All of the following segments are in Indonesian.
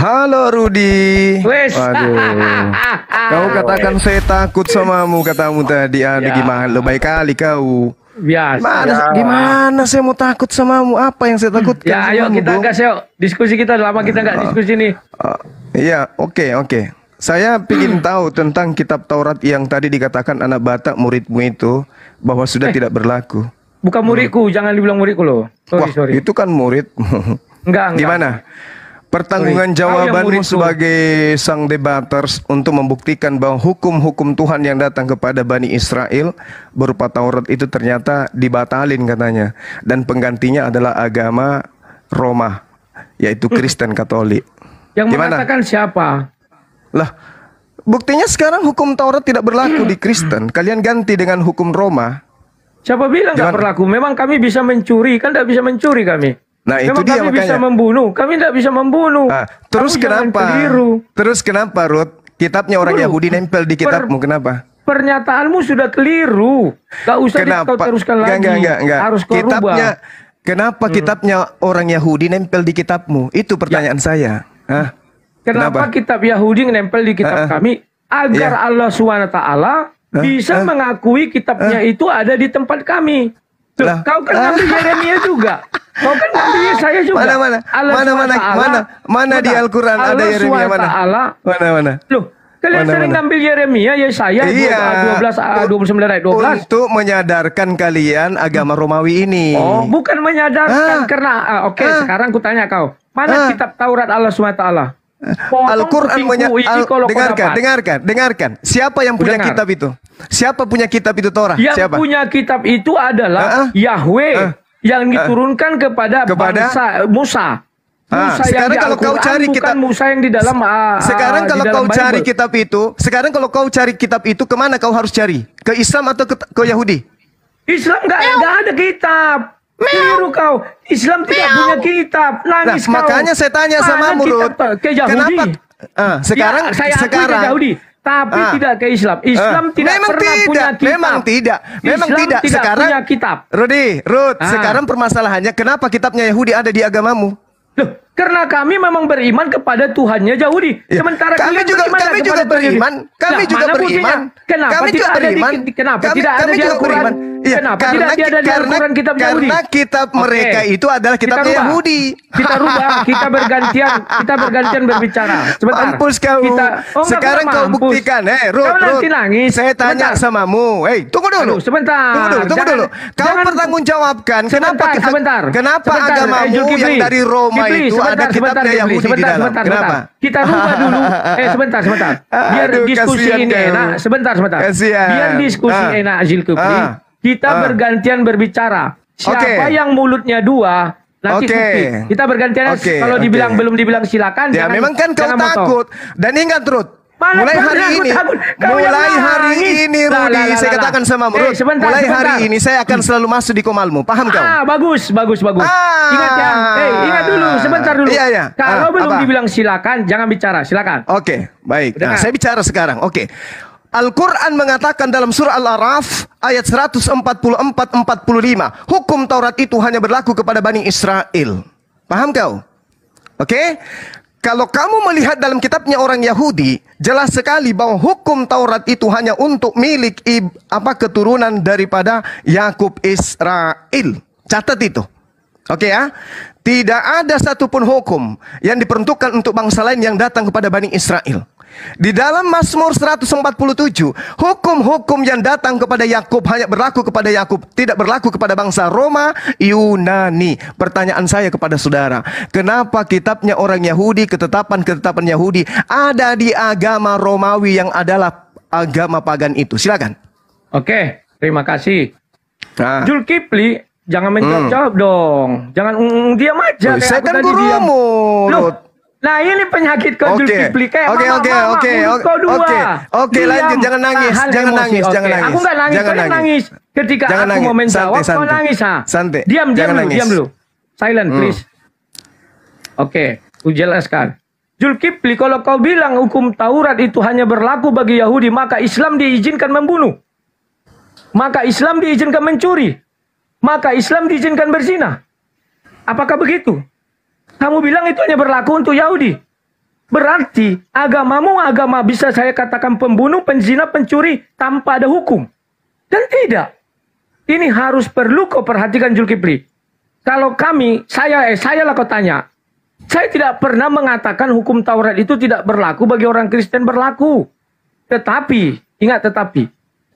Halo Rudi. Waduh. Kau katakan saya takut sama samamu katamu tadi. Aduh ya. gimana? Lo baik kali kau. Biasa. Gimana, ya. gimana saya mau takut sama samamu? Apa yang saya takutkan? Ya ayo kita gas yuk. diskusi kita lama kita nggak uh, diskusi nih. Ah, iya, uh, oke, okay, oke. Okay, Saya ingin tahu tentang kitab Taurat yang tadi dikatakan anak Batak muridmu itu bahwa sudah eh, tidak berlaku. Bukan hmm. muridku, hmm. jangan dibilang muridku loh. Sorry, Wah, sorry. Itu kan murid. enggak, enggak. Gimana? Pertanggungan jawabannya sebagai sang debaters untuk membuktikan bahwa hukum-hukum Tuhan yang datang kepada Bani Israel berupa Taurat itu ternyata dibatalin katanya. Dan penggantinya adalah agama Roma, yaitu hmm. Kristen Katolik. Yang Gimana? mengatakan siapa? Lah, buktinya sekarang hukum Taurat tidak berlaku di Kristen. Kalian ganti dengan hukum Roma. Siapa bilang tidak berlaku? Memang kami bisa mencuri, kan tidak bisa mencuri kami. Nah, Memang itu dia kami makanya. bisa membunuh. Kami tidak bisa membunuh. Nah, terus Kamu kenapa? Terus kenapa, Ruth? Kitabnya orang Bulu. Yahudi nempel di kitabmu. Per, kenapa? Pernyataanmu sudah keliru. Gak usah kenapa? kau teruskan lagi. Enggak, enggak, enggak. Harus kau kitabnya, Kenapa hmm. kitabnya orang Yahudi nempel di kitabmu? Itu pertanyaan ya. saya. Hah? Kenapa, kenapa kitab Yahudi nempel di kitab uh, uh. kami? Agar ya. Allah SWT ah, bisa uh, mengakui kitabnya uh, itu ada di tempat kami lah kau kan Nabi Yeremia juga. Kau kan Nabi saya juga. Mana mana? Allah mana mana? Mana mana di Al-Quran ada Yeremia mana? Allah. Mana mana? Loh, Kalian mana, sering ngambil Yeremia, Yesaya, ya, iya. 12, 29 ayat 12. Untuk menyadarkan kalian agama Romawi ini. Oh, bukan menyadarkan ah. karena, ah, oke okay, ah. sekarang kutanya kau. Mana ah. kitab Taurat Allah SWT? Al-Quran Al, dengarkan, dengarkan, dengarkan. Siapa yang punya Dengar. kitab itu? Siapa punya kitab itu Torah? Yang Siapa? punya kitab itu adalah uh -uh. Yahweh uh -uh. yang diturunkan kepada, kepada bangsa Musa. Ah, Musa sekarang kalau kau ah, cari kitab Musa yang di dalam ah, sekarang kalau kau Bible. cari kitab itu sekarang kalau kau cari kitab itu kemana kau harus cari ke Islam atau ke, ke Yahudi Islam nggak ada kitab Miru kau. Islam tidak punya kitab. Nangis nah, kau. Makanya saya tanya sama Murut. Kenapa? Uh, sekarang ya, saya sekarang. Ke Yahudi tapi ah. tidak ke Islam. Ah. Islam ah. tidak memang pernah tidak. punya kitab. Memang tidak. Memang Islam tidak. tidak sekarang punya kitab. Rudy, Rud, ah. sekarang permasalahannya kenapa kitabnya Yahudi ada di agamamu? Loh, karena kami memang beriman kepada Tuhannya Yahudi. Ya. Sementara kami juga kami juga beriman, kami juga beriman. Nah, kenapa kami tidak beriman. kenapa kami, tidak kami ada juga beriman. Ya, kenapa karena, tidak ada di Al-Qur'an kitab Yahudi? Karena kitab mereka itu adalah kitab kita Yahudi. Kita rubah, kita bergantian, kita bergantian berbicara. Sebentar. Mampus kau. Kita, oh, Sekarang kau mampus. buktikan, eh, hey, Rut, kau nanti nangis. Saya tanya sama mu, Hei, tunggu dulu. Aduh, sebentar. Tunggu dulu, tunggu dulu. Kau pertanggungjawabkan kenapa sebentar, kenapa agamamu eh, yang dari Roma itu sebentar, ada sebentar, Yahudi sebentar, sebentar, Kenapa? Kita rubah dulu. Eh sebentar, sebentar. Biar Aduh, diskusi ini kamu. enak. Sebentar, sebentar. Kasian. Biar diskusi ah. enak Azil Kupri. Ah. Kita ah. bergantian berbicara. Siapa okay. yang mulutnya dua, Nanti Oke. Okay. Kita bergantian. Okay. Kalau dibilang okay. belum dibilang silakan. Ya jangan, memang kan kau takut. Dan ingat Ruth, Malah mulai hari ini, mulai hari ini Rudy, saya katakan sama eh, Rudi. eh, mulai hari ini saya akan selalu masuk di komalmu, paham ah, kau? Ah, bagus, bagus, bagus. Ah. Ingat ya, hey, eh, ingat dulu, sebentar dulu. Iya, iya. Kalau ah, belum apa? dibilang silakan, jangan bicara, silakan. Oke, okay, baik. Nah, saya bicara sekarang. Oke. Okay. Al-Quran mengatakan dalam surah Al-Araf ayat 144-45 Hukum Taurat itu hanya berlaku kepada Bani Israel Paham kau? Oke? Okay? Kalau kamu melihat dalam kitabnya orang Yahudi, jelas sekali bahwa hukum Taurat itu hanya untuk milik apa keturunan daripada Yakub Israel. Catat itu. Oke okay ya. Tidak ada satupun hukum yang diperuntukkan untuk bangsa lain yang datang kepada Bani Israel. Di dalam Mazmur 147, hukum-hukum yang datang kepada Yakub hanya berlaku kepada Yakub, tidak berlaku kepada bangsa Roma, Yunani. Pertanyaan saya kepada saudara, kenapa kitabnya orang Yahudi, ketetapan-ketetapan Yahudi ada di agama Romawi yang adalah agama pagan itu? Silakan. Oke, terima kasih. Nah. Jul Kipli, jangan menjawab hmm. dong. Jangan mm, mm diam aja. Kan Loh, saya kan gurumu. Loh, Nah ini penyakit konjuntif okay. blika Oke oke oke oke oke lanjut jangan nah, nangis jangan emosi. nangis okay. jangan nangis. Aku nggak nangis jangan nangis. nangis. Ketika jangan aku nangis. mau menjawab santai, kau nangis ha. Ah? Santai. Diam diam lu diam lu. Silent hmm. please. Oke okay. ku jelaskan. Julkifli kalau kau bilang hukum Taurat itu hanya berlaku bagi Yahudi maka Islam diizinkan membunuh. Maka Islam diizinkan mencuri. Maka Islam diizinkan berzina. Apakah begitu? Kamu bilang itu hanya berlaku untuk Yahudi. Berarti agamamu agama bisa saya katakan pembunuh, penzina, pencuri tanpa ada hukum. Dan tidak. Ini harus perlu kau perhatikan Julkipli. Kalau kami, saya eh saya lah kau tanya. Saya tidak pernah mengatakan hukum Taurat itu tidak berlaku bagi orang Kristen berlaku. Tetapi, ingat tetapi,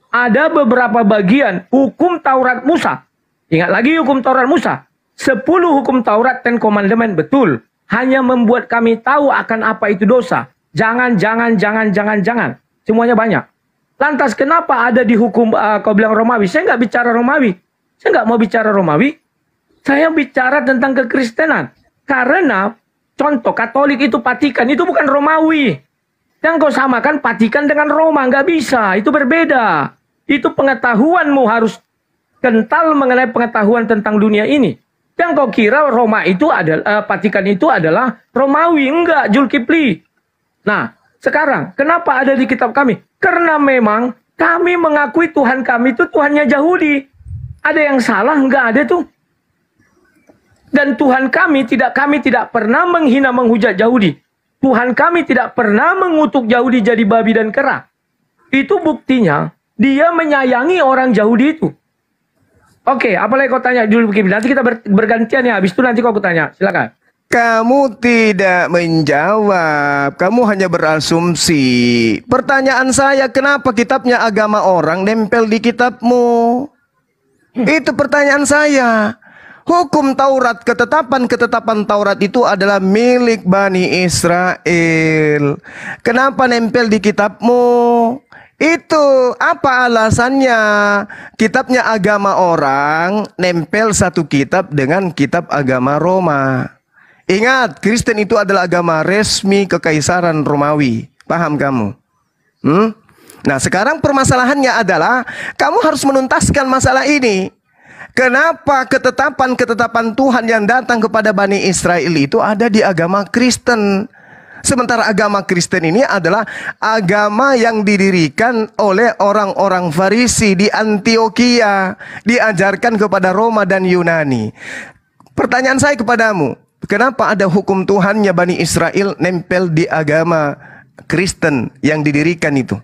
ada beberapa bagian hukum Taurat Musa. Ingat lagi hukum Taurat Musa Sepuluh hukum Taurat dan komandemen betul. Hanya membuat kami tahu akan apa itu dosa. Jangan, jangan, jangan, jangan, jangan. Semuanya banyak. Lantas kenapa ada di hukum, uh, kau bilang Romawi? Saya nggak bicara Romawi. Saya nggak mau bicara Romawi. Saya bicara tentang kekristenan. Karena contoh Katolik itu patikan itu bukan Romawi. Yang kau samakan patikan dengan Roma nggak bisa. Itu berbeda. Itu pengetahuanmu harus kental mengenai pengetahuan tentang dunia ini. Yang kau kira Roma itu adalah eh, patikan itu adalah Romawi enggak Julkipli. Nah, sekarang kenapa ada di kitab kami? Karena memang kami mengakui Tuhan kami itu Tuhannya Yahudi. Ada yang salah enggak ada tuh. Dan Tuhan kami tidak kami tidak pernah menghina menghujat Yahudi. Tuhan kami tidak pernah mengutuk Yahudi jadi babi dan kera. Itu buktinya dia menyayangi orang Yahudi itu. Oke, okay, apalagi kau tanya dulu begini. Nanti kita bergantian ya. Habis itu nanti kau aku tanya. Silakan. Kamu tidak menjawab. Kamu hanya berasumsi. Pertanyaan saya, kenapa kitabnya agama orang nempel di kitabmu? Itu pertanyaan saya. Hukum Taurat, ketetapan-ketetapan Taurat itu adalah milik Bani Israel. Kenapa nempel di kitabmu? Itu apa alasannya? Kitabnya agama orang nempel satu kitab dengan kitab agama Roma. Ingat, Kristen itu adalah agama resmi kekaisaran Romawi. Paham kamu? Hmm? Nah, sekarang permasalahannya adalah kamu harus menuntaskan masalah ini. Kenapa ketetapan-ketetapan Tuhan yang datang kepada Bani Israel itu ada di agama Kristen? Sementara agama Kristen ini adalah agama yang didirikan oleh orang-orang Farisi di Antioquia, diajarkan kepada Roma dan Yunani. Pertanyaan saya kepadamu, kenapa ada hukum Tuhannya Bani Israel nempel di agama Kristen yang didirikan itu?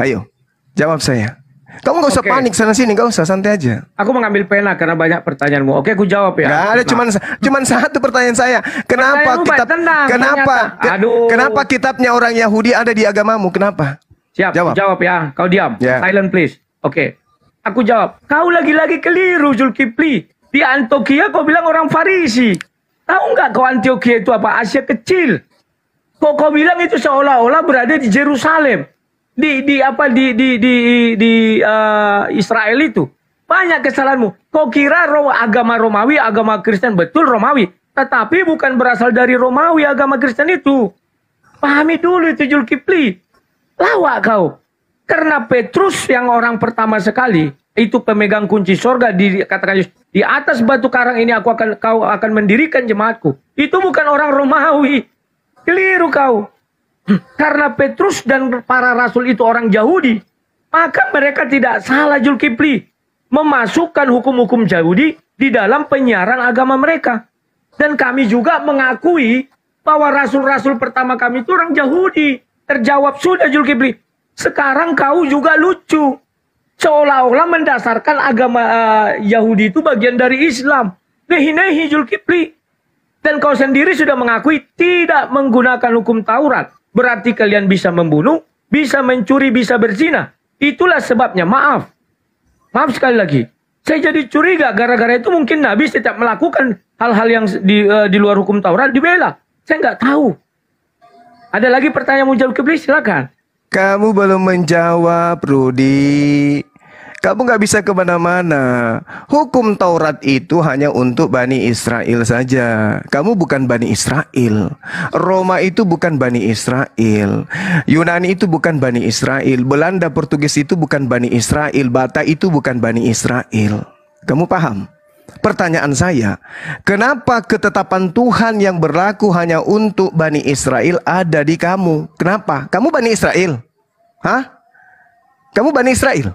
Ayo, jawab saya. Kamu gak usah okay. panik sana sini, gak usah santai aja. Aku mengambil pena karena banyak pertanyaanmu. Oke, aku jawab ya. Gak ada, nah. cuman cuman satu pertanyaan saya. Kenapa kitab tenang, kenapa ke, Aduh. kenapa kitabnya orang Yahudi ada di agamamu? Kenapa? Siap, jawab. jawab ya. Kau diam. Yeah. Silent please. Oke. Okay. Aku jawab. Kau lagi-lagi keliru Zulkifli. Di Antokia kau bilang orang Farisi. Tahu nggak kau Antioquia itu apa? Asia kecil. Kok kau bilang itu seolah-olah berada di Jerusalem di di apa di di di di uh, Israel itu banyak kesalahanmu. Kau kira roh, agama Romawi, agama Kristen betul Romawi, tetapi bukan berasal dari Romawi agama Kristen itu. Pahami dulu itu kipli Lawak kau. Karena Petrus yang orang pertama sekali itu pemegang kunci sorga dikatakan Yesus di atas batu karang ini aku akan kau akan mendirikan jemaatku. Itu bukan orang Romawi. Keliru kau. Karena Petrus dan para rasul itu orang Yahudi, maka mereka tidak salah Julkipli memasukkan hukum-hukum Yahudi di dalam penyiaran agama mereka. Dan kami juga mengakui bahwa rasul-rasul pertama kami itu orang Yahudi. Terjawab sudah Julkipli. Sekarang kau juga lucu. Seolah-olah mendasarkan agama uh, Yahudi itu bagian dari Islam. Nehi-nehi Julkipli. Dan kau sendiri sudah mengakui tidak menggunakan hukum Taurat berarti kalian bisa membunuh, bisa mencuri, bisa berzina. Itulah sebabnya, maaf. Maaf sekali lagi. Saya jadi curiga gara-gara itu mungkin Nabi setiap melakukan hal-hal yang di, uh, di luar hukum Taurat dibela. Saya nggak tahu. Ada lagi pertanyaan ke beli, silakan. Kamu belum menjawab, Rudi. Kamu nggak bisa kemana-mana. Hukum Taurat itu hanya untuk Bani Israel saja. Kamu bukan Bani Israel. Roma itu bukan Bani Israel. Yunani itu bukan Bani Israel. Belanda Portugis itu bukan Bani Israel. Bata itu bukan Bani Israel. Kamu paham? Pertanyaan saya, kenapa ketetapan Tuhan yang berlaku hanya untuk Bani Israel ada di kamu? Kenapa? Kamu Bani Israel? Hah? Kamu Bani Israel?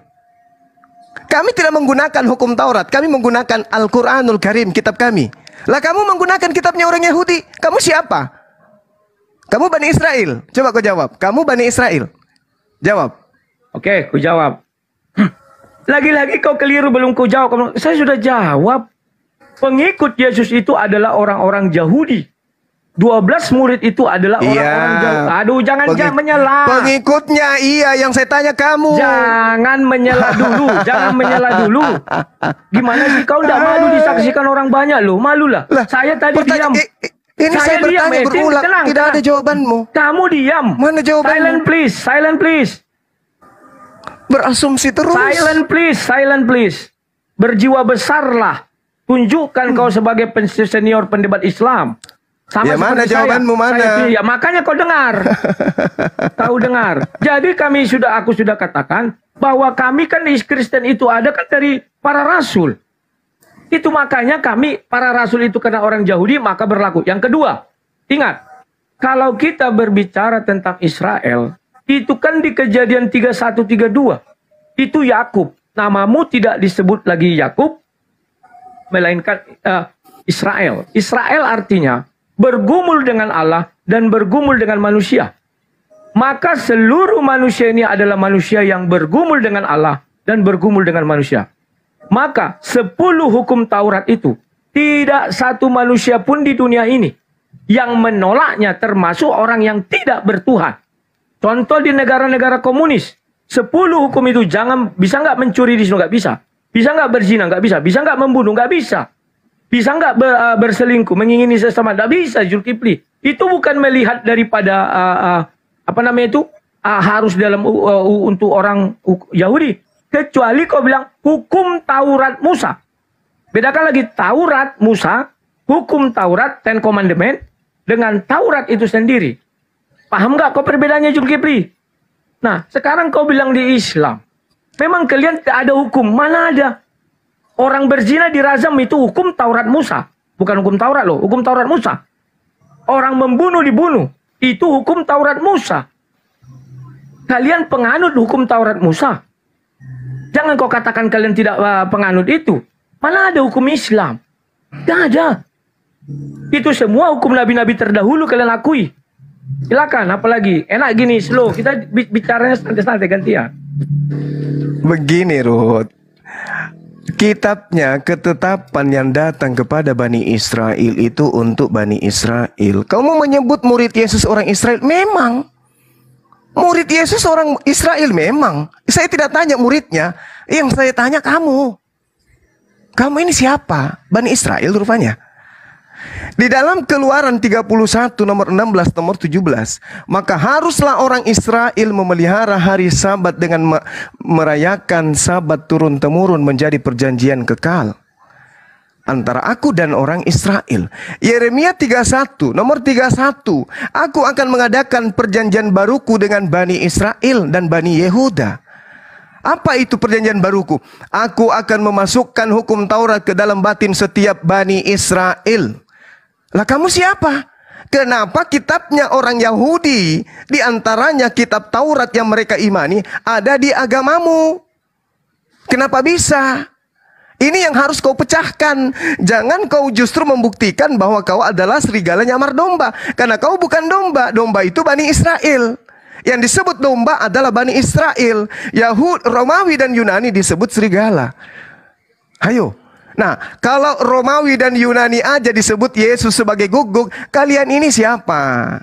Kami tidak menggunakan hukum Taurat, kami menggunakan Al-Quranul Karim, kitab kami. Lah kamu menggunakan kitabnya orang Yahudi, kamu siapa? Kamu Bani Israel. Coba kau jawab, kamu Bani Israel. Jawab. Oke, ku jawab. Lagi-lagi kau keliru belum ku jawab. Saya sudah jawab. Pengikut Yesus itu adalah orang-orang Yahudi dua belas murid itu adalah iya. orang-orang iya. jauh. Aduh, jangan Pengik jangan menyela. Pengikutnya iya yang saya tanya kamu. Jangan menyela dulu, jangan menyela dulu. Gimana sih kau enggak malu disaksikan orang banyak loh? malu Lah, saya tadi diam. Ini saya, saya diam, bertanya eh, berulang, tenang, tidak tenang. ada jawabanmu. Kamu diam. Mana jawabanmu? Silent please, silent please. Berasumsi terus. Silent please, silent please. Berjiwa besarlah. Tunjukkan hmm. kau sebagai senior pendebat Islam. Sama ya mana jawabanmu saya. mana? Saya, ya makanya kau dengar. tahu dengar. Jadi kami sudah aku sudah katakan bahwa kami kan di Kristen itu ada kan dari para rasul. Itu makanya kami para rasul itu karena orang Yahudi maka berlaku. Yang kedua, ingat kalau kita berbicara tentang Israel, itu kan di kejadian 3132 itu Yakub. Namamu tidak disebut lagi Yakub melainkan uh, Israel. Israel artinya bergumul dengan Allah dan bergumul dengan manusia. Maka seluruh manusia ini adalah manusia yang bergumul dengan Allah dan bergumul dengan manusia. Maka sepuluh hukum Taurat itu tidak satu manusia pun di dunia ini yang menolaknya termasuk orang yang tidak bertuhan. Contoh di negara-negara komunis, sepuluh hukum itu jangan bisa nggak mencuri di sini nggak bisa, bisa nggak berzina nggak bisa, bisa nggak membunuh nggak bisa, bisa nggak be, uh, berselingkuh, mengingini sesama? Tidak bisa, Zulkifli. Itu bukan melihat daripada uh, uh, apa namanya itu uh, harus dalam uh, uh, untuk orang Yahudi. Kecuali kau bilang hukum Taurat Musa. Bedakan lagi Taurat Musa, hukum Taurat Ten Commandment dengan Taurat itu sendiri. Paham nggak kau perbedaannya Zulkifli? Nah, sekarang kau bilang di Islam. Memang kalian tidak ada hukum. Mana ada? Orang berzina dirazam itu hukum Taurat Musa. Bukan hukum Taurat loh, hukum Taurat Musa. Orang membunuh dibunuh. Itu hukum Taurat Musa. Kalian penganut hukum Taurat Musa. Jangan kau katakan kalian tidak uh, penganut itu. Mana ada hukum Islam? Tidak ada. Itu semua hukum nabi-nabi terdahulu kalian akui. Silakan, apalagi enak gini slow. Kita bicaranya santai-santai gantian. Begini Ruhut kitabnya ketetapan yang datang kepada Bani Israel itu untuk Bani Israel. Kamu menyebut murid Yesus orang Israel? Memang. Murid Yesus orang Israel memang. Saya tidak tanya muridnya. Yang saya tanya kamu. Kamu ini siapa? Bani Israel rupanya. Di dalam keluaran 31 nomor 16 nomor 17 Maka haruslah orang Israel memelihara hari sabat dengan merayakan sabat turun-temurun menjadi perjanjian kekal antara aku dan orang Israel. Yeremia 31, nomor 31. Aku akan mengadakan perjanjian baruku dengan Bani Israel dan Bani Yehuda. Apa itu perjanjian baruku? Aku akan memasukkan hukum Taurat ke dalam batin setiap Bani Israel. Lah kamu siapa? Kenapa kitabnya orang Yahudi, di antaranya kitab Taurat yang mereka imani, ada di agamamu? Kenapa bisa? Ini yang harus kau pecahkan. Jangan kau justru membuktikan bahwa kau adalah serigala nyamar domba. Karena kau bukan domba. Domba itu Bani Israel. Yang disebut domba adalah Bani Israel. Yahud, Romawi dan Yunani disebut serigala. Ayo, Nah, kalau Romawi dan Yunani aja disebut Yesus sebagai guguk, kalian ini siapa?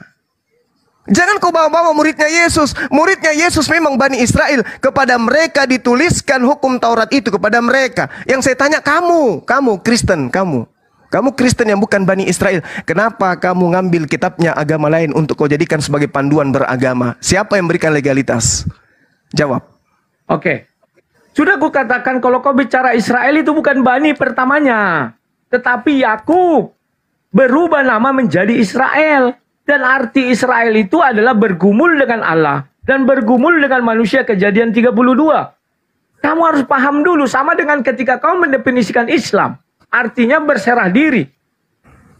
Jangan kau bawa-bawa muridnya Yesus. Muridnya Yesus memang Bani Israel. Kepada mereka dituliskan hukum Taurat itu kepada mereka. Yang saya tanya kamu, kamu Kristen, kamu. Kamu Kristen yang bukan Bani Israel. Kenapa kamu ngambil kitabnya agama lain untuk kau jadikan sebagai panduan beragama? Siapa yang berikan legalitas? Jawab. Oke. Okay. Sudah gue katakan kalau kau bicara Israel itu bukan Bani pertamanya. Tetapi Yakub berubah nama menjadi Israel. Dan arti Israel itu adalah bergumul dengan Allah. Dan bergumul dengan manusia kejadian 32. Kamu harus paham dulu. Sama dengan ketika kau mendefinisikan Islam. Artinya berserah diri.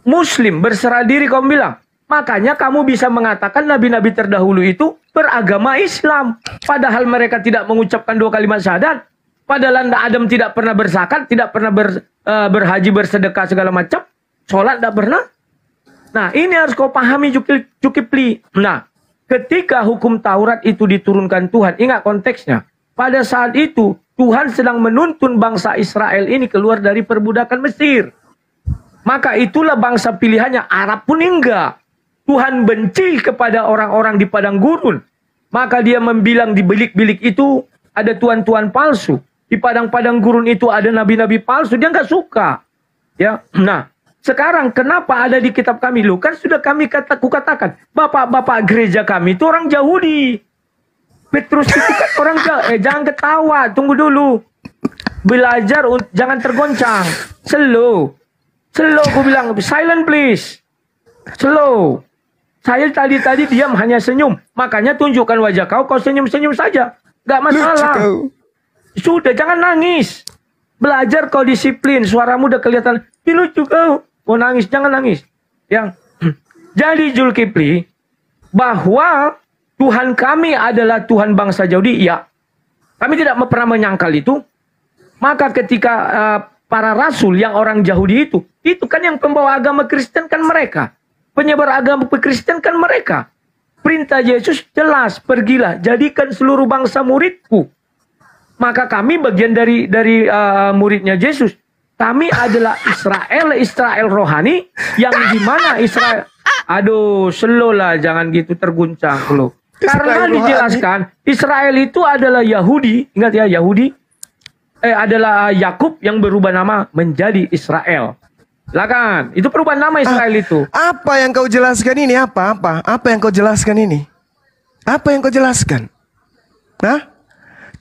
Muslim berserah diri kau bilang. Makanya kamu bisa mengatakan nabi-nabi terdahulu itu beragama Islam. Padahal mereka tidak mengucapkan dua kalimat syahadat. Padahal anda Adam tidak pernah bersakat, tidak pernah ber, e, berhaji, bersedekah, segala macam. Sholat tidak pernah. Nah ini harus kau pahami cukipli. Nah ketika hukum Taurat itu diturunkan Tuhan, ingat konteksnya. Pada saat itu Tuhan sedang menuntun bangsa Israel ini keluar dari perbudakan Mesir. Maka itulah bangsa pilihannya Arab pun enggak. Tuhan benci kepada orang-orang di padang gurun. Maka dia membilang di bilik-bilik itu ada tuan-tuan palsu. Di padang-padang gurun itu ada nabi-nabi palsu. Dia nggak suka. Ya, nah sekarang kenapa ada di kitab kami? Lu kan sudah kami kata, kukatakan. Bapak-bapak gereja kami itu orang Yahudi. Petrus itu kan orang Yahudi. Eh, jangan ketawa. Tunggu dulu. Belajar jangan tergoncang. Slow. Slow aku bilang. Silent please. Slow. Saya tadi-tadi diam hanya senyum. Makanya tunjukkan wajah kau, kau senyum-senyum saja. Gak masalah. Sudah, jangan nangis. Belajar kau disiplin, suaramu udah kelihatan. Pilu juga Mau nangis, jangan nangis. Yang jadi Julkipli, bahwa Tuhan kami adalah Tuhan bangsa Yahudi, ya. Kami tidak pernah menyangkal itu. Maka ketika uh, para rasul yang orang Yahudi itu, itu kan yang pembawa agama Kristen kan mereka. Penyebar agama Kristen kan mereka. Perintah Yesus jelas, pergilah, jadikan seluruh bangsa muridku. Maka kami bagian dari dari uh, muridnya Yesus. Kami adalah Israel, Israel rohani yang di Israel. Aduh, slow lah, jangan gitu terguncang lo. Karena dijelaskan Israel itu adalah Yahudi, ingat ya Yahudi, eh adalah Yakub yang berubah nama menjadi Israel kan, Itu perubahan nama ah, Israel ah, itu. Apa yang kau jelaskan ini? Apa? Apa? Apa yang kau jelaskan ini? Apa yang kau jelaskan? Nah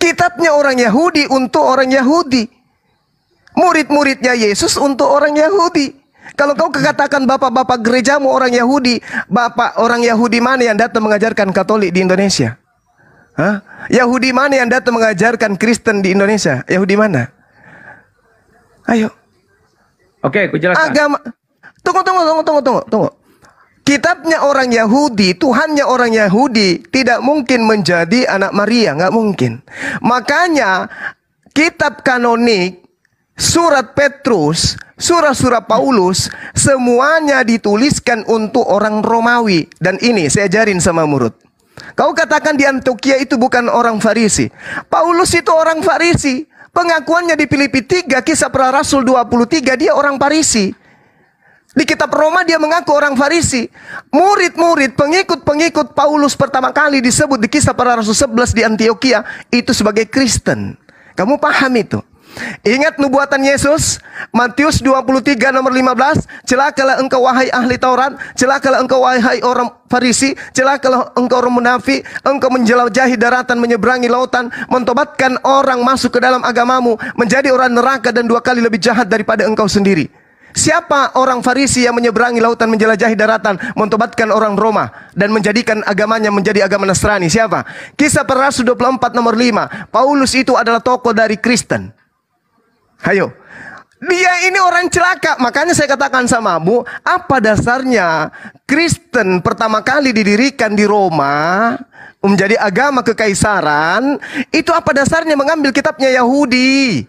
Kitabnya orang Yahudi untuk orang Yahudi. Murid-muridnya Yesus untuk orang Yahudi. Kalau kau katakan bapak-bapak gerejamu orang Yahudi, bapak orang Yahudi mana yang datang mengajarkan Katolik di Indonesia? Hah? Yahudi mana yang datang mengajarkan Kristen di Indonesia? Yahudi mana? Ayo, Oke, aku jelaskan. Agama Tunggu tunggu tunggu tunggu tunggu tunggu. Kitabnya orang Yahudi, Tuhannya orang Yahudi tidak mungkin menjadi anak Maria, nggak mungkin. Makanya kitab kanonik, surat Petrus, surah-surah Paulus, semuanya dituliskan untuk orang Romawi. Dan ini saya ajarin sama murid. Kau katakan di Antioquia itu bukan orang Farisi. Paulus itu orang Farisi. Pengakuannya di Filipi 3, kisah para rasul 23, dia orang Farisi. Di kitab Roma dia mengaku orang Farisi. Murid-murid, pengikut-pengikut Paulus pertama kali disebut di kisah para rasul 11 di Antioquia itu sebagai Kristen. Kamu paham itu? Ingat nubuatan Yesus, Matius 23 nomor 15, celakalah engkau wahai ahli Taurat, celakalah engkau wahai orang Farisi, celakalah engkau orang munafik, engkau menjelajahi daratan, menyeberangi lautan, mentobatkan orang masuk ke dalam agamamu, menjadi orang neraka dan dua kali lebih jahat daripada engkau sendiri. Siapa orang Farisi yang menyeberangi lautan menjelajahi daratan, mentobatkan orang Roma dan menjadikan agamanya menjadi agama Nasrani? Siapa? Kisah Para Rasul 24 nomor 5. Paulus itu adalah tokoh dari Kristen. Hayo. Dia ini orang celaka. Makanya saya katakan sama kamu, apa dasarnya Kristen pertama kali didirikan di Roma menjadi agama kekaisaran, itu apa dasarnya mengambil kitabnya Yahudi?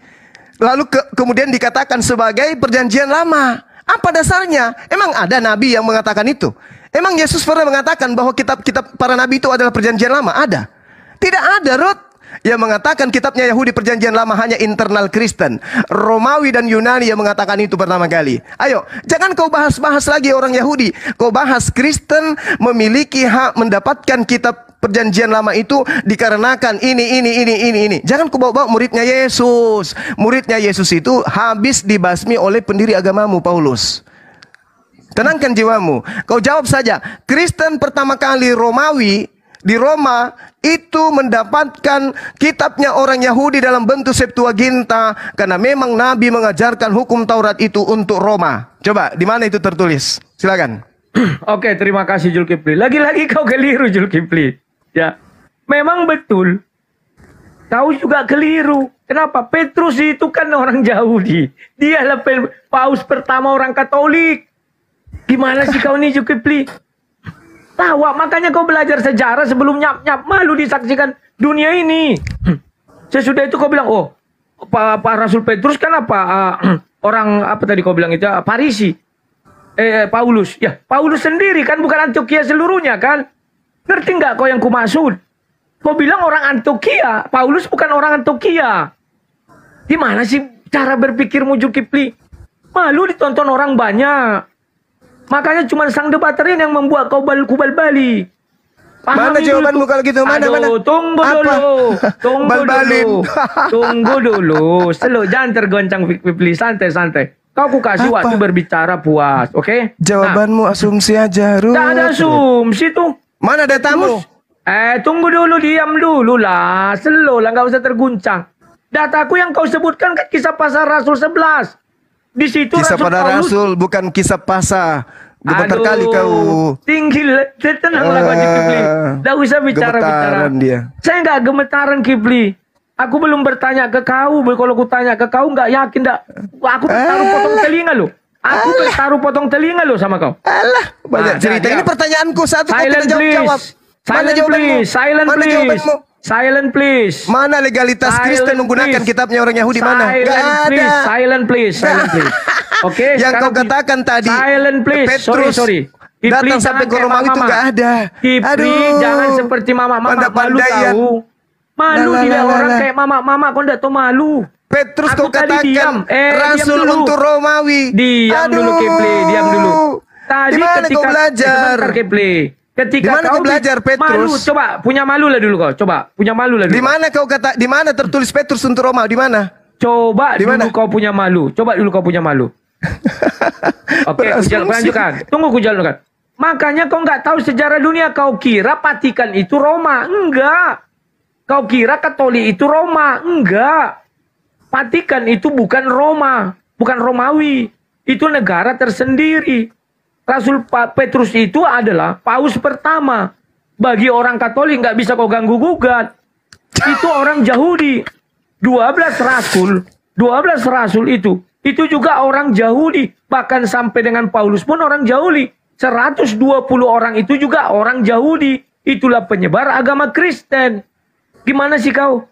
Lalu ke, kemudian dikatakan sebagai perjanjian lama. Apa dasarnya? Emang ada nabi yang mengatakan itu? Emang Yesus pernah mengatakan bahwa kitab-kitab para nabi itu adalah perjanjian lama? Ada. Tidak ada, Ruth yang mengatakan kitabnya Yahudi perjanjian lama hanya internal Kristen. Romawi dan Yunani yang mengatakan itu pertama kali. Ayo, jangan kau bahas-bahas lagi orang Yahudi. Kau bahas Kristen memiliki hak mendapatkan kitab perjanjian lama itu dikarenakan ini, ini, ini, ini, ini. Jangan kau bawa-bawa muridnya Yesus. Muridnya Yesus itu habis dibasmi oleh pendiri agamamu Paulus. Tenangkan jiwamu. Kau jawab saja. Kristen pertama kali Romawi di Roma itu mendapatkan kitabnya orang Yahudi dalam bentuk Septuaginta karena memang Nabi mengajarkan hukum Taurat itu untuk Roma. Coba di mana itu tertulis? Silakan. Oke, terima kasih Julkipli. Lagi-lagi kau keliru Julkipli. Ya. Memang betul. Kau juga keliru. Kenapa? Petrus itu kan orang Yahudi. Dia lebih paus pertama orang Katolik. Gimana sih kau nih Julkipli? Tawa, makanya kau belajar sejarah sebelum nyap-nyap. Malu disaksikan dunia ini. Hmm. Sesudah itu kau bilang, oh, Pak, Pak Rasul Petrus kan apa? Uh, orang, apa tadi kau bilang itu? Uh, Parisi. Eh, eh, Paulus. Ya, Paulus sendiri kan bukan antokia seluruhnya kan? Ngerti nggak kau yang kumaksud? Kau bilang orang antokia Paulus bukan orang Antioquia. Gimana sih cara berpikirmu mujukipli Malu ditonton orang banyak. Makanya cuma sang debaterin yang membuat kau kubal bali. Paham mana jawabanmu kalau gitu? Mana Aduh, mana? Tunggu Apa? dulu. Tunggu Bal -balin. dulu. tunggu dulu. Selo jangan tergoncang Fikri, santai-santai. Kau ku kasih Apa? waktu berbicara puas, oke? Okay? Jawabanmu nah, asumsi aja, Ru. Tidak ada asumsi tuh. Mana ada tamu? eh, tunggu dulu, diam dulu lah. Selo lah, nggak usah terguncang. Dataku yang kau sebutkan kan kisah pasar Rasul 11. Di situ kisah pada Paulus, Rasul bukan kisah pasah. Gemetar kali kau. Tinggi, tenanglah uh, Pak Kipli. Tidak usah bicara bicara. Dia. Saya enggak gemetaran Kipli. Aku belum bertanya ke kau. Kalau aku tanya ke kau enggak yakin enggak. Aku taruh potong telinga lo. Aku taruh potong telinga lo sama kau. Allah, banyak nah, cerita. Nah, Ini pertanyaanku satu. Silent, kau tidak Silent, please. Silent, please. Silent please. Mana legalitas silent, Kristen menggunakan kitabnya orang Yahudi silent, mana? Gak ada. Silent please, silent please. Oke, okay, yang kau katakan tadi. Silent please. Petrus, sorry, sorry. Kipli datang sampai ke rumah itu gak ada. Kipli Aduh. jangan seperti mama. Mama Panda malu tahu. Malu nah, dia nah, orang nah, kayak mama. Mama kau tidak tahu malu. Petrus Aku kau katakan Eh, rasul dulu. untuk Romawi. Diam Aduh. dulu Kipli, diam dulu. Tadi Dimana ketika kau belajar? Sebentar Ketika dimana kau belajar Petrus? Malu, coba punya malu lah dulu kau. Coba punya malu lah dulu. Di mana kau kata? Di mana tertulis Petrus untuk Roma? Di mana? Coba dimana? dulu kau punya malu. Coba dulu kau punya malu. Oke, okay, lanjutkan. Tunggu kujalankan. Makanya kau nggak tahu sejarah dunia. Kau kira patikan itu Roma? Enggak. Kau kira Katolik itu Roma? Enggak. Patikan itu bukan Roma, bukan Romawi. Itu negara tersendiri. Rasul Petrus itu adalah paus pertama. Bagi orang Katolik nggak bisa kau ganggu gugat. Itu orang Yahudi. 12 rasul, 12 rasul itu. Itu juga orang Yahudi. Bahkan sampai dengan Paulus pun orang Yahudi. 120 orang itu juga orang Yahudi. Itulah penyebar agama Kristen. Gimana sih kau?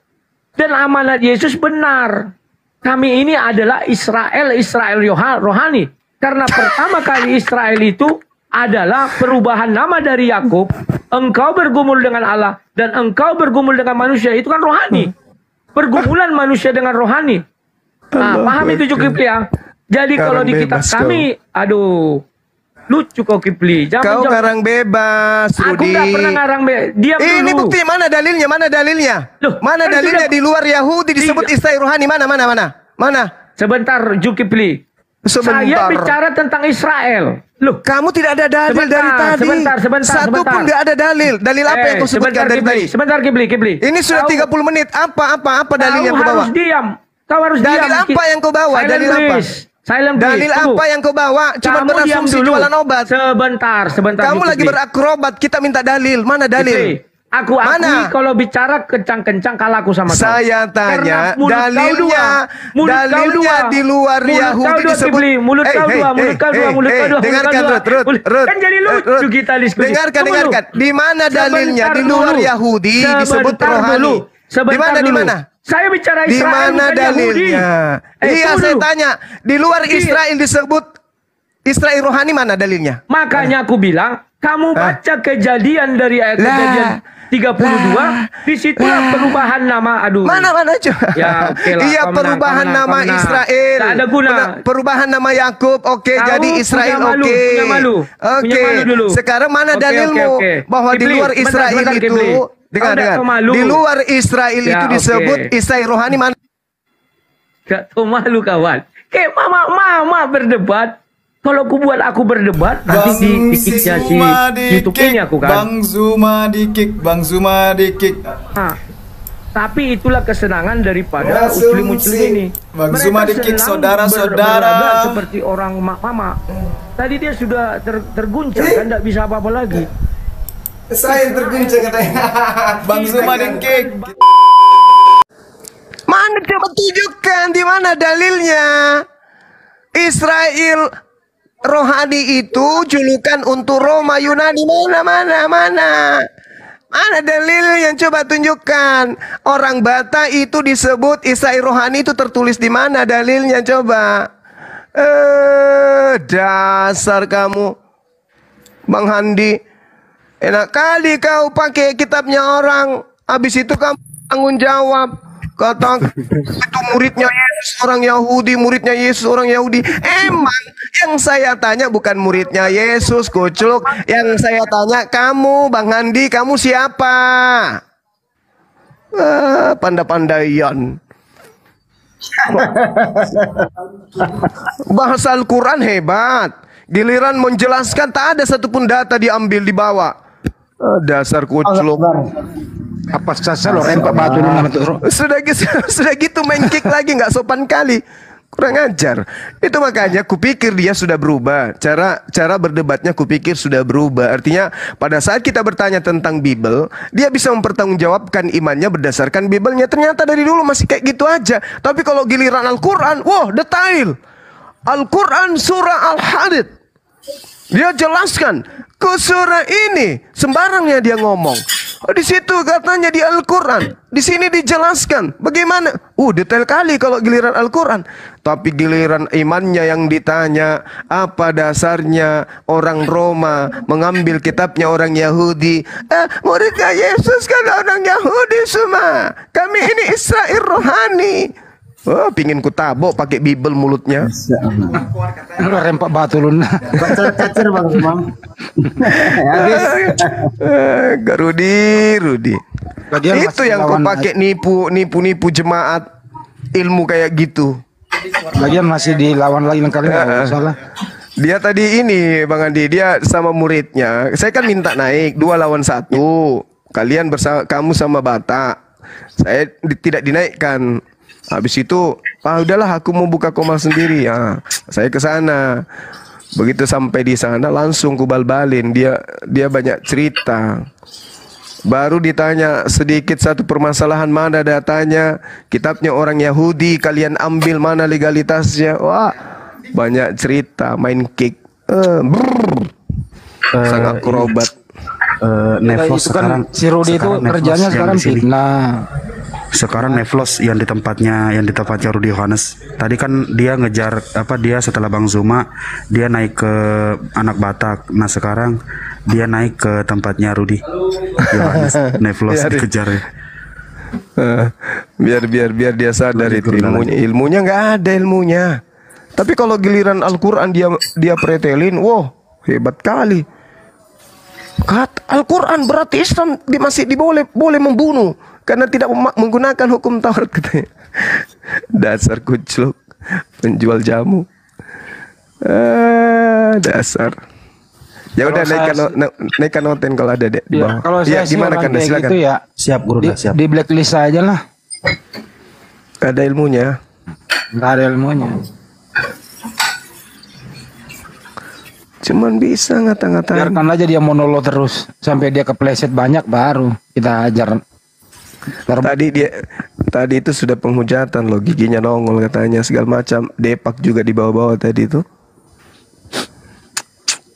Dan amanat Yesus benar. Kami ini adalah Israel, Israel rohani. Karena pertama kali Israel itu adalah perubahan nama dari Yakub. Engkau bergumul dengan Allah dan engkau bergumul dengan manusia itu kan rohani. Pergumulan manusia dengan rohani. Nah, paham itu juga ya? Jadi karang kalau di kitab kami, kau. aduh, lucu kau Kipli. Jangan kau jawab. ngarang bebas, Rudy. Aku nggak pernah ngarang bebas. Diam eh, dulu. Ini bukti mana dalilnya? Mana dalilnya? Loh, mana kan dalilnya sudah... di luar Yahudi iya. disebut Israel rohani? Mana? Mana? Mana? Mana? Sebentar Jukipli. Sebentar. Saya bicara tentang Israel. Loh, kamu tidak ada dalil sebentar, dari tadi. Sebentar, sebentar, Satu sebentar. pun nggak ada dalil. Dalil apa eh, yang kau sebutkan dari tadi? Sebentar, Kibli, Kibli. Ini sudah kau, 30 menit. Apa, apa, apa dalil yang kau bawa? harus diam. Kau harus dalil diam. Dalil apa yang kau bawa? Silent dalil apa? Silent Dalil please. apa yang kau bawa? Cuma berasumsi jualan obat. Sebentar, sebentar. Kamu Kibli. lagi berakrobat. Kita minta dalil. Mana dalil? Kibli. Aku Mana? akui kalau bicara kencang-kencang kalah aku sama Saya kau. tanya dalilnya dua, dalilnya dua, di luar mulut Yahudi kau dua, disebut Kibli, mulut hey, kau hey, dua, hey, mulut hey, kau dua, hey, mulut kau dua, dengarkan Rut, Rut, Rut. Kan jadi lucu Rut. kita diskusi. Dengarkan, Tunggu dengarkan. Di mana dalilnya di luar dulu. Yahudi Sebentar disebut rohani? Dulu. Sebentar di mana dulu. di mana? Saya bicara Israel. Di mana dalilnya? Eh, iya, saya tanya. Di luar iya. Israel disebut Israel rohani mana dalilnya? Makanya aku bilang kamu baca kejadian dari ayat lah, kejadian 32 Di disitulah perubahan nama aduh mana mana coba ya okay iya perubahan menang, nama menang. Israel tak ada guna perubahan nama Yakub oke okay, jadi Israel oke oke okay. sekarang mana okay, dalilmu okay, okay. bahwa Kibli, di luar Israel bentar, itu Kibli. dengar dengar di luar Israel ya, itu disebut Israel rohani mana Gak tahu malu kawan kayak mama mama berdebat kalau aku buat aku berdebat nanti di dikiknya si YouTube ini aku kan. Bang Zuma dikik, Bang Zuma dikik. Nah, tapi itulah kesenangan daripada muslim-muslim ini. Bang Mereka Zuma dikik saudara-saudara seperti orang mak mama. Tadi dia sudah ter terguncang eh? kan tidak bisa apa-apa lagi. Saya terguncang katanya. Bang Zuma iya, kan? dikik. Mana coba tunjukkan di mana dalilnya? Israel Rohani itu julukan untuk Roma Yunani mana mana mana. Mana dalil yang coba tunjukkan orang Bata itu disebut Isai Rohani itu tertulis di mana dalilnya coba? Eh dasar kamu Bang Handi enak kali kau pakai kitabnya orang habis itu kamu tanggung jawab Kata itu muridnya Yesus orang Yahudi, muridnya Yesus orang Yahudi. Emang yang saya tanya bukan muridnya Yesus, kucluk. Yang saya tanya kamu, Bang Andi, kamu siapa? Ah, panda-pandaian. Bahasa Al-Quran hebat. Giliran menjelaskan tak ada satupun data diambil dibawa. Ah, dasar kucluk. Apa saja lo rempak batu lu Sudah gitu sudah gitu main kick lagi nggak sopan kali. Kurang ajar. Itu makanya kupikir dia sudah berubah. Cara cara berdebatnya kupikir sudah berubah. Artinya pada saat kita bertanya tentang Bible, dia bisa mempertanggungjawabkan imannya berdasarkan Biblenya Ternyata dari dulu masih kayak gitu aja. Tapi kalau giliran Al-Qur'an, wah detail. Al-Quran surah Al-Hadid. Dia jelaskan ke surah ini sembarangnya dia ngomong. Oh, di situ katanya di Al-Quran. Di sini dijelaskan bagaimana. Uh, detail kali kalau giliran Al-Quran. Tapi giliran imannya yang ditanya. Apa dasarnya orang Roma mengambil kitabnya orang Yahudi. Eh, muridnya Yesus kan orang Yahudi semua. Kami ini Israel rohani. Oh, pingin ku tabok pakai bibel mulutnya. rempak batu lu. Cacer bang bang. Ya, habis. Eh, Garudi, Rudi. Itu yang ku pakai nipu nipu nipu jemaat ilmu kayak gitu. Lagian masih dilawan lagi lain uh, eh, eh. salah. Dia tadi ini Bang Andi dia sama muridnya. Saya kan minta naik dua lawan satu. Kalian bersama kamu sama bata, Saya tidak dinaikkan. Habis itu, ah udahlah aku mau buka komal sendiri. Ya, saya ke sana. Begitu sampai di sana langsung kubal-balin. Dia dia banyak cerita. Baru ditanya sedikit satu permasalahan mana datanya kitabnya orang Yahudi kalian ambil mana legalitasnya wah banyak cerita main kick uh, brrr. uh, sangat kurobat uh, Nevos itu kan sekarang si Rudy itu kerjanya sekarang fitnah sekarang Nevlos yang di tempatnya yang di tempatnya Rudi Johannes tadi kan dia ngejar apa dia setelah Bang Zuma dia naik ke anak Batak nah sekarang dia naik ke tempatnya Rudi Yohanes Nevlos biar, dikejar ya eh, biar biar biar dia sadar itu ilmunya ilmunya nggak ada ilmunya tapi kalau giliran Al-Qur'an dia dia pretelin wow hebat kali Kat Al-Quran berarti Islam masih diboleh boleh membunuh karena tidak menggunakan hukum Taurat katanya. dasar kucluk penjual jamu. Eh, dasar. Ya udah naikkan naikkan noten kalau ada deh. Ya, kalau ya, saya ya, gimana kan silakan. Gitu ya, siap guru di, siap. Di blacklist aja lah. Ada ilmunya. Enggak ada ilmunya. Cuman bisa ngata ngata Biarkan aja dia monolog terus sampai dia kepleset banyak baru kita ajar Normal. Tadi dia tadi itu sudah penghujatan loh giginya nongol katanya segala macam. Depak juga di bawah-bawah tadi itu.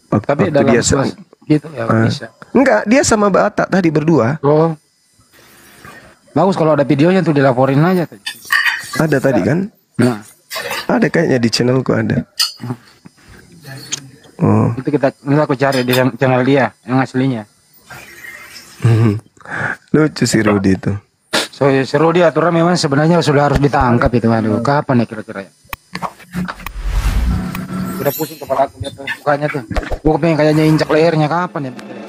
Waktu, Tapi dalam dia sama, gitu ya uh, bisa. Enggak, dia sama Bata tadi berdua. Oh. Bagus kalau ada videonya tuh dilaporin aja tadi. Ada tadi kan? Nah. Ada kayaknya di channelku ada. Oh. Itu kita nanti aku cari di channel dia yang aslinya. Hmm. Lucu si Rudi itu. So, ya, si Rudi aturan memang sebenarnya sudah harus ditangkap itu. Aduh, kapan ya kira-kira ya? Udah pusing kepala aku lihat tuh, mukanya tuh. Gue pengen kayaknya injak lehernya kapan ya?